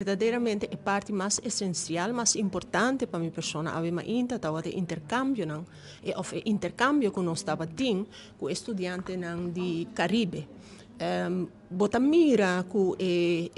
verdaderamente a parte più essenziale, mais importante per la mia persona. minha inta, tava de intercâmbio não, e of intercâmbio que nós estava tim, com estudante não de Caribe. Um, bota mira ku eh,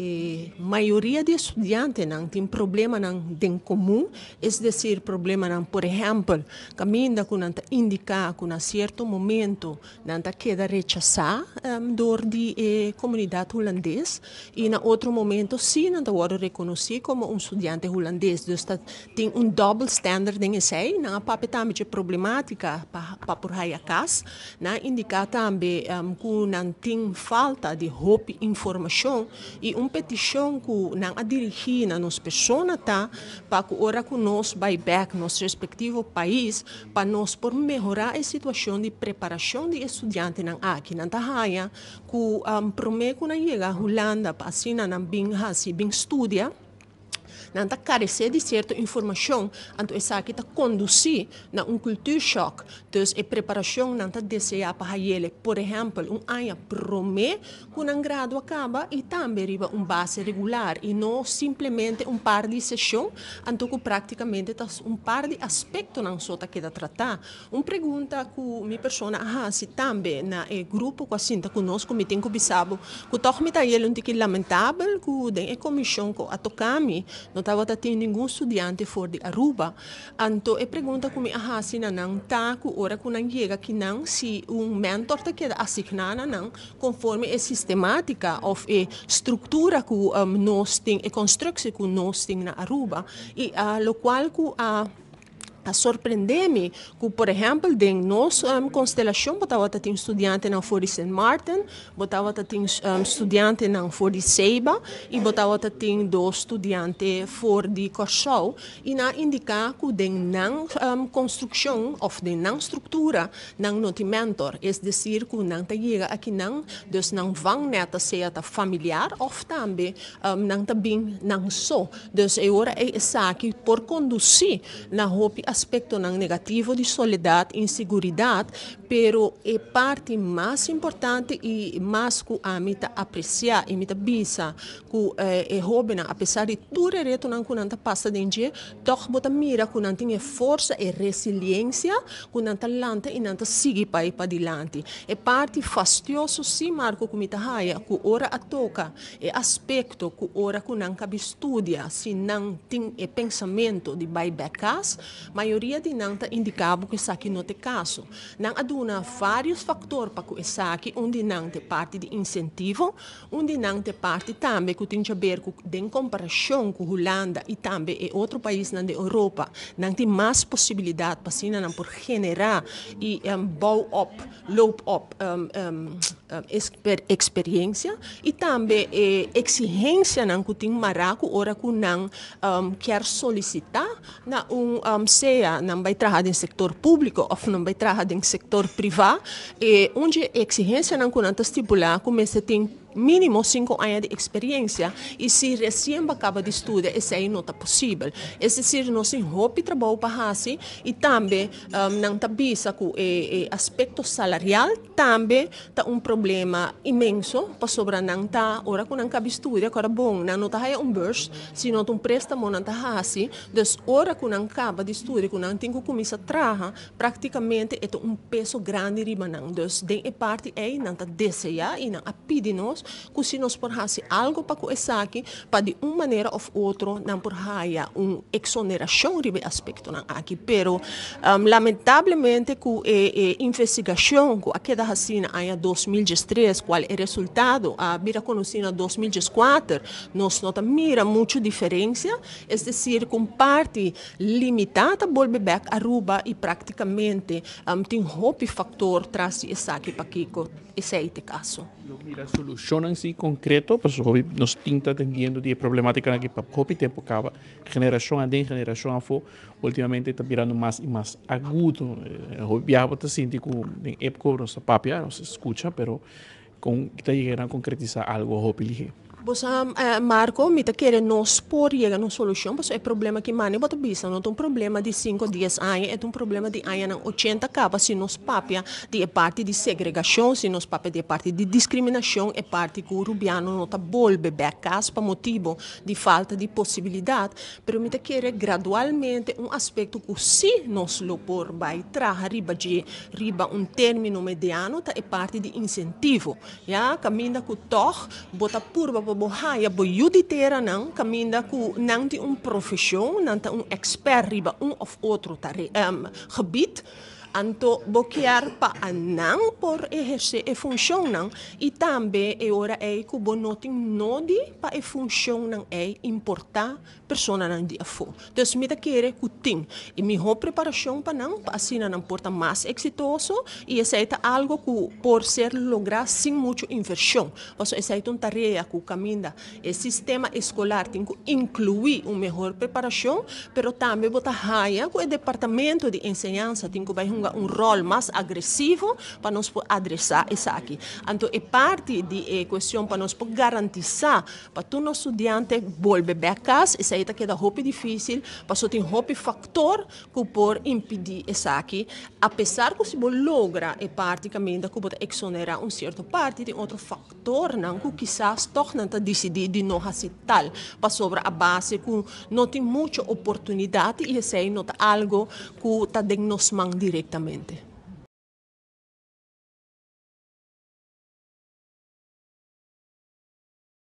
maioria de estudantes não tem problema não em comum, é dizer problema não, por exemplo, caminha que não indica que na certo momento não queda rechazar um, dor de eh, comunidade holandesa e na outro momento sim não agora reconhecer como um estudante holandês, então está, tem um double standard em si, não a papetamente problemática para por aí a casa, não indica também um, que não tem falta de roupa informação e um petição que não a dirigir na nossa pessoa tá para que ora que nós vai back nosso respectivo país para nós por melhorar a situação de preparação de estudantes na aqui ah, na Tahaya que um, promete que não chega a Holanda para assim na bem assim bem estudia Nanta carecer de certa informação, anto é aqui está conduzir na um culture shock. então a preparação nanta desejar para ele, por exemplo, um ano promê com um grado acaba e também riba um base regular e não simplesmente um par de sessão, anto que praticamente tá um par de aspecto não só que queda tá tratar. Um pergunta que mi persona ah, se também na eh, grupo com a conosco me tem que bisabo, que toque me tá ele um tiki lamentável, que tem a comissão que a tocami, não estava tendo nenhum estudante fora de Aruba. Então, eu pergunto como a se não está, hora que não chega que não, se um mentor está queda assignado não, conforme a sistemática ou a eh, estrutura que um, nós temos, a construção que nós temos na Aruba, e a uh, lo qual que a uh, a surpreender-me que, por exemplo, em nossa um, constelação, botava tem estudante na Fori Saint Martin, botava tem um, estudante na Fori Seiba e botava tem dois estudantes fora de Kosovo e na indicar que tem não um, construção ou tem não estrutura não notimentor, é dizer que não te chega aqui não, dus não vão neta seja familiar ou também um, não te bem não só, é hora é isso aqui por conduzir na roupa aspecto não negativo de soledade e inseguridade, pero é parte mais importante e mais que eh, é a mita aprecia, e mita bisa que é, é robina, apesar de tudo reto não que não passa dentro, toch bota mira que tem força e resiliência que não lanta e não sigue para para adiante. É parte fastioso sim, Marco, que mita raia, que ora a toca, é aspecto que ora que não cabe estudia, se não tem é pensamento de mas maioria de nanta indicava que isso aqui não te caso. Não aduna vários fatores para que isso aqui, onde não tem parte de incentivo, onde de tem parte também que tem a ver com comparação com a Holanda e também é outro país na Europa, não tem mais possibilidade para assim, por generar e um, up, loop up um, um, exper experiência e também é, exigência não que tem maraco ora que não um, quer solicitar na um, um ideia é, ah, não vai trabalhar em setor público ou não vai trabalhar em setor privado, e onde a exigência não conta estipular começa a ter mínimo cinco anos de experiência e se recém eh, eh, acaba de estudar, isso aí não está possível. É dizer, nós temos trabalho para fazer e também um, não está visa que o aspecto salarial também está um problema imenso para sobre não está, ora que não de estudar, agora bom, não está aí um burst, se não um préstamo não está fazer, das ora que não acaba de estudar, que não tem que começar a trabalhar, praticamente é um peso grande rimanando. Então, de parte aí não está desejar e não a nós que se nós porrasse algo para começar aqui, para de uma maneira ou outra não porraia uma exoneração de aspecto aqui, pero um, lamentavelmente que eh, investigação que aquela racina em 2013, qual é o resultado, a vira conhecida 2014, nós nota mira muito diferença, é dizer, com parte limitada, volve back Aruba e praticamente um, tem um fator traz esse aqui para que esse é o caso. mira, solución en sí concreto, pues hoy nos tinta atendiendo de problemática que para hopi tiempo acaba generación a generación a últimamente está mirando más y más agudo. Eh, hoy viaja te siente en época ah, no se escucha, pero con está llegando a concretizar algo hopi ligero. Você uh, eh, Marco, mita tá querendo nos por chegar numa solução, porque é problema que mane bota bisa, não é um problema de 5, 10 anos, é um problema de anos 80 capa, se nos papia de parte de segregação, se nos papia de parte de discriminação, é parte que o rubiano não bolbe a caspa motivo de falta de possibilidade, pero mita tá querer gradualmente um aspecto que se nos por vai riba de riba um término mediano, tá é parte de incentivo, já, caminha com o tor, bota purba bohaya bo juditera nang kaminda ku nang di un profession nang ta un expert riba un of otro tare, um, gebied Então, bloquear para não por exercer a função não. E também, agora é que o não node para a função não é importar pessoa não dia for. Então, me da querer que tem. E me preparação para não, para assim não porta mais exitoso. E essa é algo que por ser lograr sem muito inversão. Mas isso é uma tarefa que o caminho o sistema escolar tem que incluir uma melhor preparação, mas também botar raia que o departamento de ensinança tem que vai um, um rol mais agressivo para nós adressar isso aqui. Então, é parte de é, questão para nós garantir para todo nosso estudante volte para casa, isso aí que é muito difícil, para só tem muito fator que pode impedir isso aqui, apesar que se logra é parte da que pode exonerar um certo parte de outro fator, não, que quizás torna a decidir de não aceitar, para sobre a base que não tem muita oportunidade e isso aí não é algo que está dentro do directamente.